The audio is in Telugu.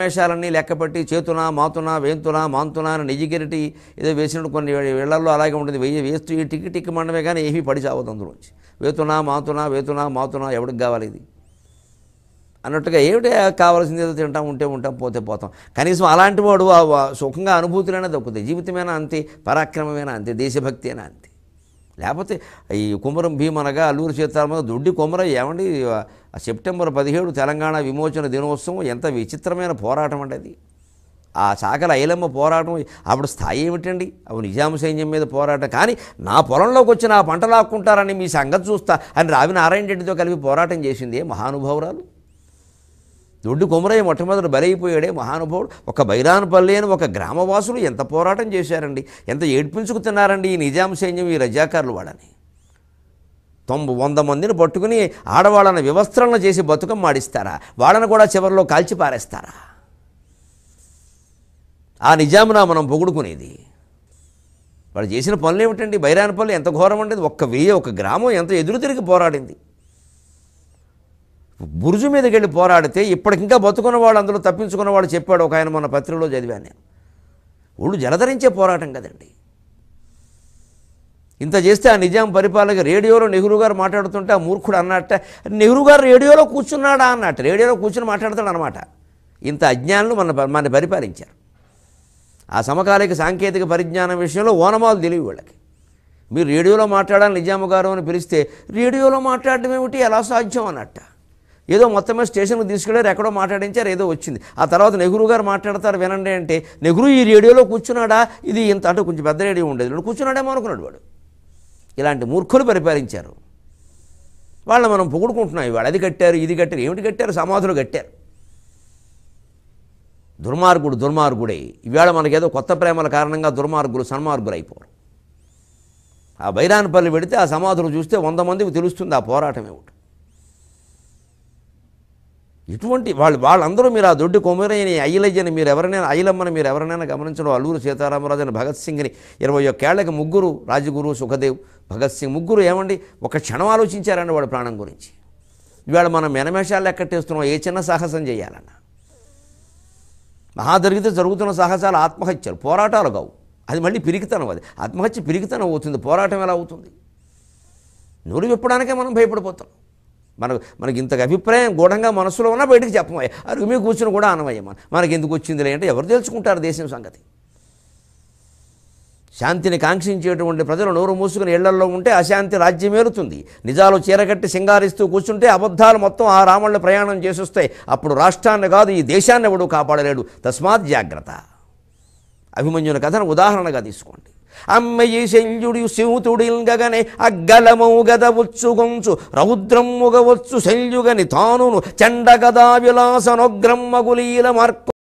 వేషాలన్నీ లెక్కపట్టి చేతున మాతున వేంతున మాంతున అని నిజిగిరిటి ఏదో వేసినట్టు కొన్ని వేళ్లలో అలాగే ఉంటుంది వెయ్యి వేస్తూ ఈ టిక్కి టిక్కి మండమే కానీ ఏమీ పడి చావద్దు అందులోంచి వేతున మాతున వేతున మాతున ఎవడికి కావాలి ఇది అన్నట్టుగా ఏమిటి కావాల్సింది ఏదో తింటాం ఉంటే ఉంటాం పోతే పోతాం కనీసం అలాంటి వాడు సుఖంగా అనుభూతులైనా దక్కుతాయి జీవితమైనా అంతే పరాక్రమమైనా అంతే దేశభక్తి అయినా అంతే లేకపోతే ఈ కుమరం భీమనగా అల్లూరు చేత దొడ్డి కుమరం ఏమండి ఆ సెప్టెంబర్ పదిహేడు తెలంగాణ విమోచన దినోత్సవం ఎంత విచిత్రమైన పోరాటం అండి అది ఆ చాకల ఐలమ్మ పోరాటం అప్పుడు స్థాయి ఏమిటండి అవి నిజాం సైన్యం మీద పోరాటం కానీ నా పొలంలోకి వచ్చి నా పంట లాక్కుంటారని మీ సంగతి చూస్తా అని రావి రెడ్డితో కలిపి పోరాటం చేసింది మహానుభావురాలు దొడ్డు కొమరయ్య మొట్టమొదటి బలైపోయాడే మహానుభావుడు ఒక బైరాన్పల్లి అని ఒక గ్రామవాసులు ఎంత పోరాటం చేశారండి ఎంత ఏడ్పించుకుతున్నారండి ఈ నిజాం సైన్యం ఈ రజాకారులు వాడని తొంభై వంద మందిని పట్టుకుని ఆడవాళ్ళని వివస్త్రణ చేసి బతుకం మాడిస్తారా వాళ్ళని కూడా చివరిలో కాల్చి పారేస్తారా ఆ నిజామునా మనం పొగుడుకునేది వాళ్ళు చేసిన పనులు ఏమిటండి బైరాని పనులు ఎంత ఘోరం ఉండేది ఒక్క వెయ్యి ఒక గ్రామం ఎంత ఎదురు తిరిగి పోరాడింది బురుజు మీదకి వెళ్ళి పోరాడితే ఇప్పటికింకా బతుకున్న వాళ్ళు అందులో తప్పించుకున్న వాళ్ళు చెప్పాడు ఒక ఆయన మొన్న పత్రికలో చదివాను నేను ఒళ్ళు జలధరించే పోరాటం కదండి ఇంత చేస్తే ఆ నిజాం పరిపాలక రేడియోలో నెహ్రూ గారు మాట్లాడుతుంటే ఆ మూర్ఖుడు అన్నట్ట నెహ్రూ గారు రేడియోలో కూర్చున్నాడా అన్నట్టు రేడియోలో కూర్చుని మాట్లాడతాడు అనమాట ఇంత అజ్ఞానులు మన మన పరిపాలించారు ఆ సమకాలిక సాంకేతిక పరిజ్ఞానం విషయంలో ఓనమాలు తెలివి వాళ్ళకి మీరు రేడియోలో మాట్లాడాలి నిజాము గారు అని పిలిస్తే రేడియోలో మాట్లాడడం ఏమిటి ఎలా సాధ్యం అన్నట్ట ఏదో మొత్తమే స్టేషన్కి తీసుకెళ్ళారు ఎక్కడో మాట్లాడించారు ఏదో వచ్చింది ఆ తర్వాత నెహ్రూ గారు మాట్లాడతారు వినండి అంటే నెహ్రూ ఈ రేడియోలో కూర్చున్నాడా ఇది ఇంత అంటే కొంచెం పెద్ద రేడియో ఉండేది కూర్చున్నాడేమో అనుకున్నాడు వాడు ఇలాంటి మూర్ఖులు పరిపాలించారు వాళ్ళు మనం పొగుడుకుంటున్నాం ఇవాళ అది కట్టారు ఇది కట్టారు ఏమిటి కట్టారు సమాధులు కట్టారు దుర్మార్గుడు దుర్మార్గుడై ఇవాళ మనకేదో కొత్త ప్రేమల కారణంగా దుర్మార్గులు సన్మార్గులు అయిపోరు ఆ బైరాన్పల్లి పెడితే ఆ సమాధులు చూస్తే వంద మందికి తెలుస్తుంది ఆ పోరాటం ఏమిటి ఇటువంటి వాళ్ళు వాళ్ళందరూ మీరు ఆ దొడ్డి కొమ్మరని అయ్యలయ్యని మీరు ఎవరినైనా అయ్యలమ్మని మీరు ఎవరినైనా గమనించడం అల్లూరు సీతారామరాజు అని భగత్ సింగ్ని ఇరవై ఒక్కేళ్లకి ముగ్గురు రాజగురు సుఖదేవ్ భగత్ సింగ్ ముగ్గురు ఏమండి ఒక క్షణం ఆలోచించారండి వాడు ప్రాణం గురించి ఇవాళ మనం మెనమేషాలు ఎక్కట్టేస్తున్నాం ఏ చిన్న సాహసం చేయాలన్న మహా జరిగితే జరుగుతున్న సాహసాలు ఆత్మహత్యలు పోరాటాలు కావు అది మళ్ళీ పిరిగితనం అది ఆత్మహత్య పిరిగితనం అవుతుంది పోరాటం ఎలా అవుతుంది నోరు విప్పడానికే మనం భయపడిపోతాం మనకు మనకి ఇంతకు అభిప్రాయం గూఢంగా మనసులో ఉన్నా బయటకు చెప్పమయ్య అరుగు మీ కూర్చుని కూడా అనమయ్య మన మనకి ఎందుకు వచ్చిందిలే అంటే ఎవరు తెలుసుకుంటారు దేశం సంగతి శాంతిని కాంక్షించేటువంటి ప్రజలు నోరు మూసుకుని ఇళ్లలో ఉంటే అశాంతి రాజ్యమేలుతుంది నిజాలు చీరగట్టి సింగారిస్తూ కూర్చుంటే అబద్ధాలు మొత్తం ఆ రాముళ్ళు ప్రయాణం చేసొస్తాయి అప్పుడు రాష్ట్రాన్ని కాదు ఈ దేశాన్ని ఎవడూ కాపాడలేడు తస్మాత్ జాగ్రత్త అభిమన్యుని కథను ఉదాహరణగా తీసుకోండి అమ్మయి శల్యుడి గగనే అగ్గలమౌ అగ్గలమౌగద ఉచ్చుగొంచు రౌద్రమ్ముగ వచ్చు శల్యుగని తానును చండగదా విలాసనొగ్రమ్మగులీల మార్కు